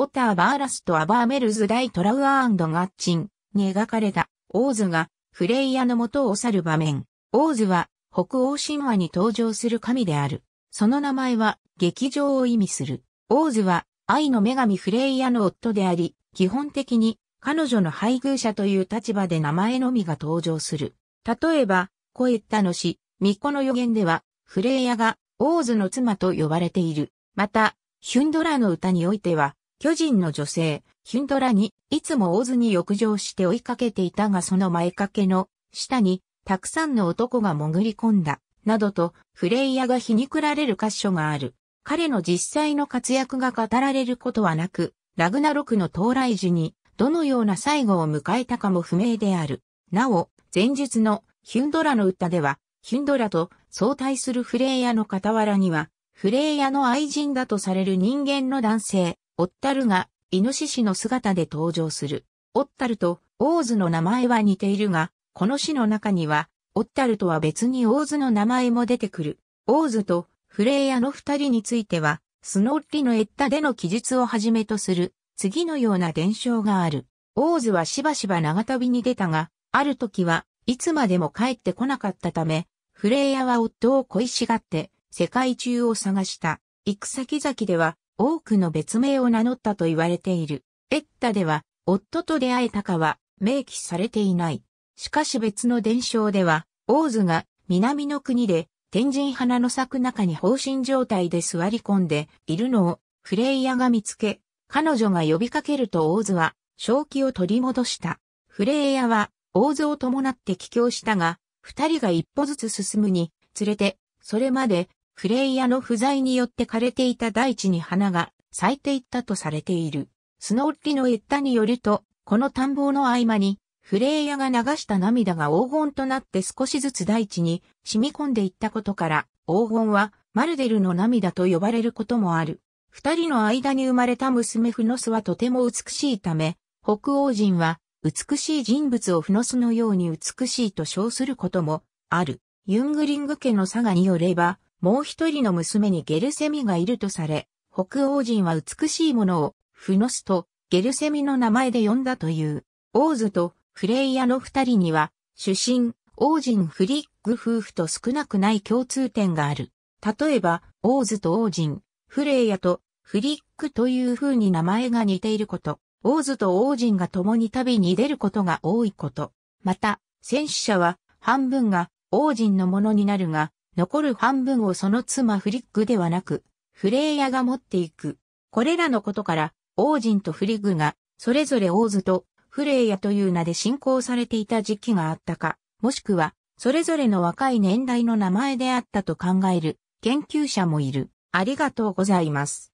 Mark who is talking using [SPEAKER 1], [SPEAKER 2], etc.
[SPEAKER 1] オター・バーラスとアバー・メルズ・大トラウアーガッチンに描かれたオーズがフレイヤの元を去る場面。オーズは北欧神話に登場する神である。その名前は劇場を意味する。オーズは愛の女神フレイヤの夫であり、基本的に彼女の配偶者という立場で名前のみが登場する。例えば、コエッタのし、巫女の予言では、フレイヤがオーズの妻と呼ばれている。また、ヒュンドラの歌においては、巨人の女性、ヒュンドラに、いつもオズに浴場して追いかけていたがその前掛けの、下に、たくさんの男が潜り込んだ、などと、フレイヤが皮肉られる箇所がある。彼の実際の活躍が語られることはなく、ラグナロクの到来時に、どのような最後を迎えたかも不明である。なお、前述のヒュンドラの歌では、ヒュンドラと相対するフレイヤの傍らには、フレイヤの愛人だとされる人間の男性、オッタルが、イノシシの姿で登場する。オッタルと、オーズの名前は似ているが、この詩の中には、オッタルとは別にオーズの名前も出てくる。オーズとフレイヤの二人については、スノッリのエッタでの記述をはじめとする、次のような伝承がある。オーズはしばしば長旅に出たが、ある時はいつまでも帰ってこなかったため、フレイヤは夫を恋しがって世界中を探した。行く先々では多くの別名を名乗ったと言われている。エッタでは、夫と出会えたかは明記されていない。しかし別の伝承では、王子が南の国で天神花の咲く中に放心状態で座り込んでいるのをフレイヤが見つけ、彼女が呼びかけると王子は正気を取り戻した。フレイヤは王ズを伴って帰郷したが、二人が一歩ずつ進むに、つれて、それまでフレイヤの不在によって枯れていた大地に花が咲いていったとされている。スノッリの言ったによると、この田んぼの合間に、フレイヤが流した涙が黄金となって少しずつ大地に染み込んでいったことから、黄金はマルデルの涙と呼ばれることもある。二人の間に生まれた娘フノスはとても美しいため、北欧人は美しい人物をフノスのように美しいと称することもある。ユングリング家の佐賀によれば、もう一人の娘にゲルセミがいるとされ、北欧人は美しいものを、フノスとゲルセミの名前で呼んだという。オーズとフレイヤの二人には、主神、王人フリッグ夫婦と少なくない共通点がある。例えば、オーズと王人、フレイヤとフリッグという風に名前が似ていること。オーズと王人が共に旅に出ることが多いこと。また、戦死者は半分が王人のものになるが、残る半分をその妻フリッグではなく、フレイヤが持っていく。これらのことから、王人とフリッグが、それぞれ王子とフレイヤという名で信仰されていた時期があったか、もしくは、それぞれの若い年代の名前であったと考える研究者もいる。ありがとうございます。